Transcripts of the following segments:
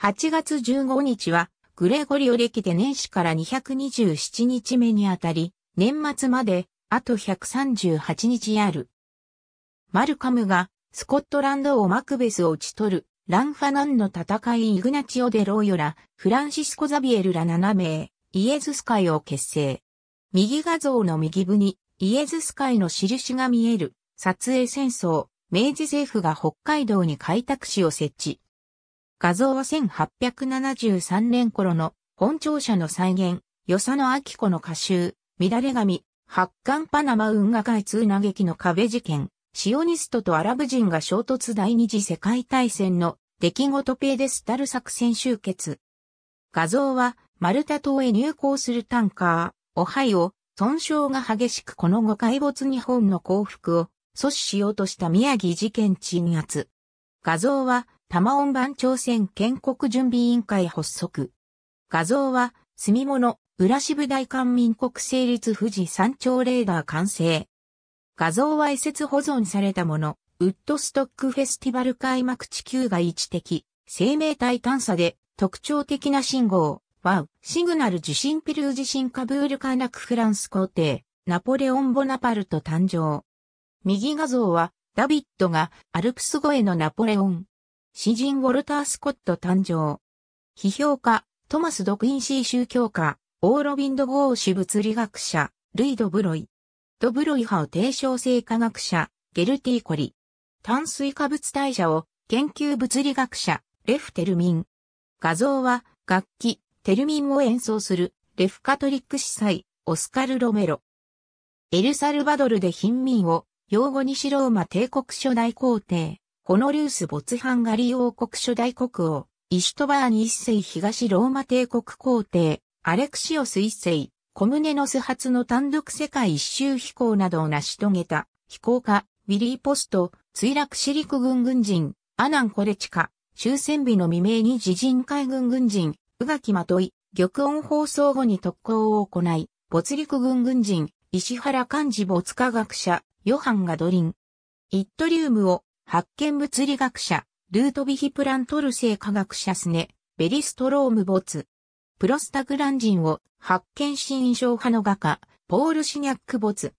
8月15日は、グレゴリオ歴で年始から227日目にあたり、年末まで、あと138日ある。マルカムが、スコットランドをマクベスを打ち取る、ランファナンの戦いイグナチオ・デ・ローヨラ、フランシスコ・ザビエルら7名、イエズス会を結成。右画像の右部に、イエズス会の印が見える、撮影戦争、明治政府が北海道に開拓使を設置。画像は1873年頃の本庁舎の再現、与謝野明子の歌集、乱れ髪、発刊パナマ運河開通嘆きの壁事件、シオニストとアラブ人が衝突第二次世界大戦の出来事ペーデスタル作戦集結。画像はマルタ島へ入港するタンカー、オハイオ、損傷が激しくこの後海没日本の降伏を阻止しようとした宮城事件鎮圧。画像は玉音版朝鮮建国準備委員会発足。画像は、住物、浦支大韓民国成立富士山頂レーダー完成。画像は移設保存されたもの、ウッドストックフェスティバル開幕地球位一的、生命体探査で特徴的な信号、ワウ、シグナル地震ピルー地震カブールカーナクフランス皇帝、ナポレオン・ボナパルト誕生。右画像は、ダビッドがアルプス越えのナポレオン、詩人ウォルター・スコット誕生。批評家、トマス・ドクインシー宗教家、オーロビンド・ゴーシュ物理学者、ルイ・ド・ブロイ。ド・ブロイ派を提唱性科学者、ゲルティ・コリ。炭水化物代謝を研究物理学者、レフ・テルミン。画像は楽器、テルミンを演奏する、レフ・カトリック司祭、オスカル・ロメロ。エルサルバドルで貧民を、用語にしローマ帝国初代皇帝、ホノリース・ボツハンガリ王国初代国王、イシュトバーニ一世東ローマ帝国皇帝、アレクシオス一世、コムネノス初の単独世界一周飛行などを成し遂げた、飛行家、ウィリー・ポスト、墜落私陸軍軍人、アナン・コレチカ、終戦日の未明に自陣海軍軍人、宇垣まとい、玉音放送後に特攻を行い、没陸軍軍人、石原幹事没科学者、ヨハン・ガドリン。イットリウムを発見物理学者、ルートビヒプラントルセ科学者スネ、ベリストローム没。プロスタグランジンを発見新印象派の画家、ポール・シニャック没。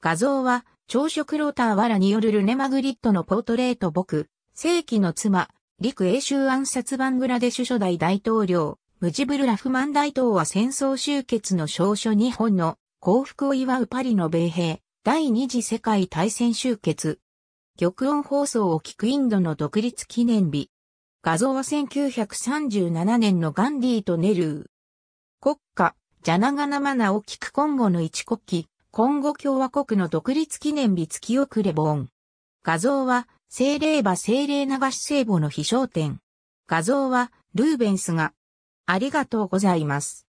画像は、朝食ローター・ワラによるルネ・マグリットのポートレート僕、世紀の妻、陸英州暗殺バングラデシュ初代大統領、ムジブル・ラフマン大統は戦争終結の証書日本の幸福を祝うパリの米兵、第二次世界大戦終結、玉音放送を聞くインドの独立記念日。画像は1937年のガンディーとネルー。国家、ジャナガナマナを聞く今後の一国旗、今後共和国の独立記念日月遅れボン。画像は、精霊馬精霊流し聖母の飛翔点。画像は、ルーベンスが。ありがとうございます。